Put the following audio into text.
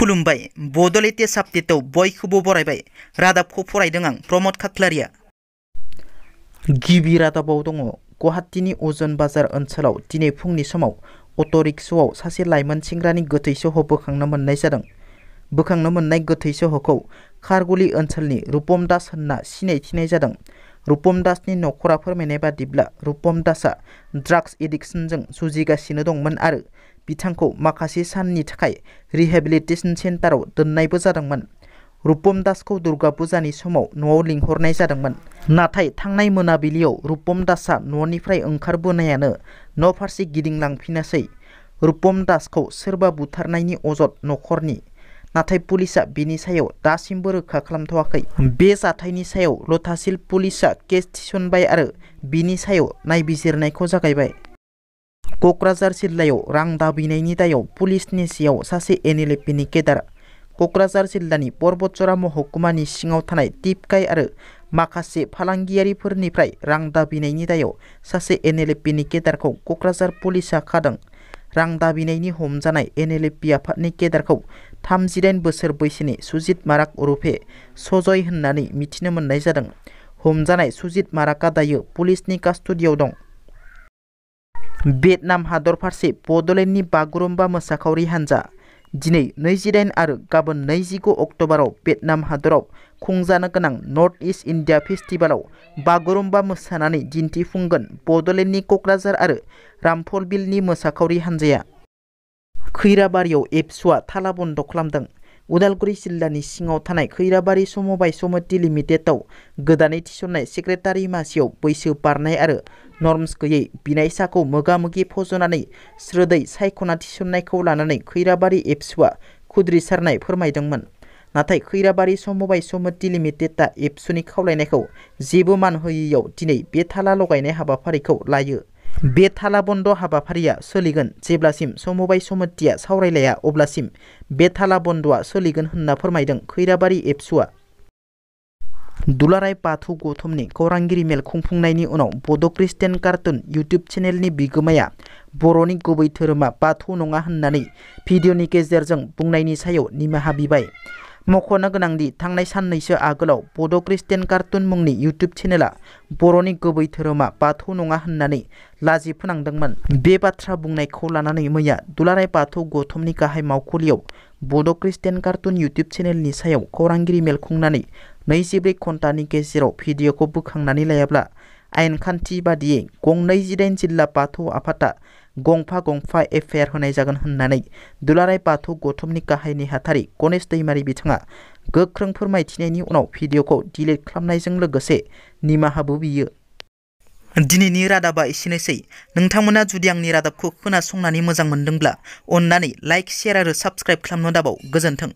खुलुमबाय बड'लेटे साबटेटौ बयखौबो बरायबाय रादाबखौ फरायदों आं प्रमद खाख्लारिया गिबि रादाबाव दङ गुवाहाटीनि अजन बाजार ओनसोलाव दिनै फुंनि समाव अट'रिक्सआव सासे लाइमोन सेंग्रानि गोथै सह बोखांनो मोननाय जादों बोखांनो मोननाय गोथै सहखौ खारगुलि ओनसोलनि रुपम दास होनना सिनायथिनाय जादों रूपम दास नखरा फोरमायनाय बादिब्ला रुपम दासआ ड्राग्स एडिक्शनजों जुजिगासिनो दंमोन और बिथांखौ माखासे साननि थाखाय रिहेबिलिटेशन सेन्टाराव दोननायबो जादोंमोन रुपम दासखौ दुर्गा फुजानि समाव न'आव लिंहरनाय जादोंमोन नाथाय थांनाय मोनाबिलियाव रुपम दासआ न'निफ्राय ओंखारबोनायानो न' फारसे गिदिंलांफिनासै रुपम दासखौ सोरबा बुथारनायनि अजद न'खरनि नाथाय पुलिसा बिनि सायाव दासिमबो रोखा खालामथ'वाखै बे जाथायनि सायाव लथासिल पुलिसा केस थिसनबाय आरो बिनि सायाव नायबिजिरनायखौ जागायबाय क'क्राझार जिल्लायाव रां दाबिनायनि दायाव पुलिसनि सिङाव सासे पिनि केदार क'क्राझार जिल्लानि परबतजरा महकुमानि सिङाव थानाय टिपकाय आरो माखासे फालांगियारिफोरनिफ्राय रां दाबिनायनि दायाव सासे पिनि केदारखौ क'क्राझार पुलिसा खादों रां दाबिनायनि हमजानाय एन एल ए पि आफादनि केडारखौ थामजिदाइन बोसोर बैसोनि सुजित माराक उरुफे सजय होननानै मिथिनो मोननाय जादों हमजानाय सुजित माराका दायो पुलिसनि कास्टडियाव दं भियेटनाम हादर फारसे बड'लेण्डनि बागुरुम्बा मोसाखावरि हान्जा दिनै नैजिदाइन आरो गाबोन नैजिगु अक्ट'बराव भियेटनाम हादराव खुंजानो गोनां नर्थ इस्ट इन्डिया फेस्टिभेलाव बागुरुम्बा मोसानानै दिन्थिफुंगोन बड'लेण्डनि क'क्राझार आरो रामफलबिलनि मोसाखावरि हान्जाया खैराबारियाव एबसुआ थाला बन्द' खालामदों उदालगुरि जिल्लानि सिङाव थानाय खैराबारि समबाय समिति लिमिटेडआव गोदानै थिसननाय सेक्रेटारि मासियाव बैसो बारनाय आरो नर्मस गैयै बिनायसाखौ मोगा मोगि फज'नानै स्रोदै सायख'ना थिसननायखौ लानानै खैराबारि एबसुआ खुद्रिसारनाय फोरमायदोंमोन नाथाय खैराबारि समबाय समिति लिमिटेडआ एबसुनि खावलायनायखौ जेबो मान होयैयाव दिनै बे थाला लगायनाय हाबाफारिखौ लायो बे थाला बन्द हाबाफारिया सोलिगोन जेब्लासिम समबाय समिटिया सावरायलाया अब्लासिम बे थाला बन्दआ सोलिगोन होन्ना फोरमायदों खैराबारि एबसुआ दुलाराय बाथौ गौथमनि खौरांगिरि मेल खुंफुंनायनि उनाव बड' क्रिस्टियान कार्टुन युट्युब चेनेलनि बिगोमाया बर'नि गुबै धोरोमा बाथौ नङा होन्नानै भिडिअनि गेजेरजों बुंनायनि सायाव निमाहा बिबाय मख'नो गोनांदि थांनाय साननैसो आगोलाव बड' क्रिस्टियान कार्टुन मुंनि इउटुब चेनेला बर'नि गुबै धोरोमा बाथौ नङा होननानै लाजि फोनांदोंमोन बे बाथ्रा बुंनायखौ लानानै मैया दुलाराय बाथौ गौथुमनि गाहाय मावखुलियाव बड' क्रिस्टियान कार्टुन इउटुब चेनेलनि सायाव खौरांगिरि मेल खुंनानै नैजिब्रै घन्टानि गेजेराव भिडिअखौ बोखांनानै लायाब्ला खान्थि बादियै गंनै जिदाइन जिल्ला बाथौ आफादा गंफा गंफा एफेयार होनाय जागोन होननानै दुलाराय बाथौ गौथमनि गाहाय नेहाथारि गणेश दैमारि बिथाङा गोख्रों फोरमायथिनायनि उनाव भिडिअखौ डिलिट खालामनायजों लोगोसे निमाहाबो बियो दिनैनि रादाबा एसेनोसै नोंथांमोना जुदि आंनि रादाबखौ खोनासंनानै मोजां मोनदोंब्ला अन्नानै लाइक सेयार आरो साबस्क्राइब खालामनो दाबाव गोजोन्थों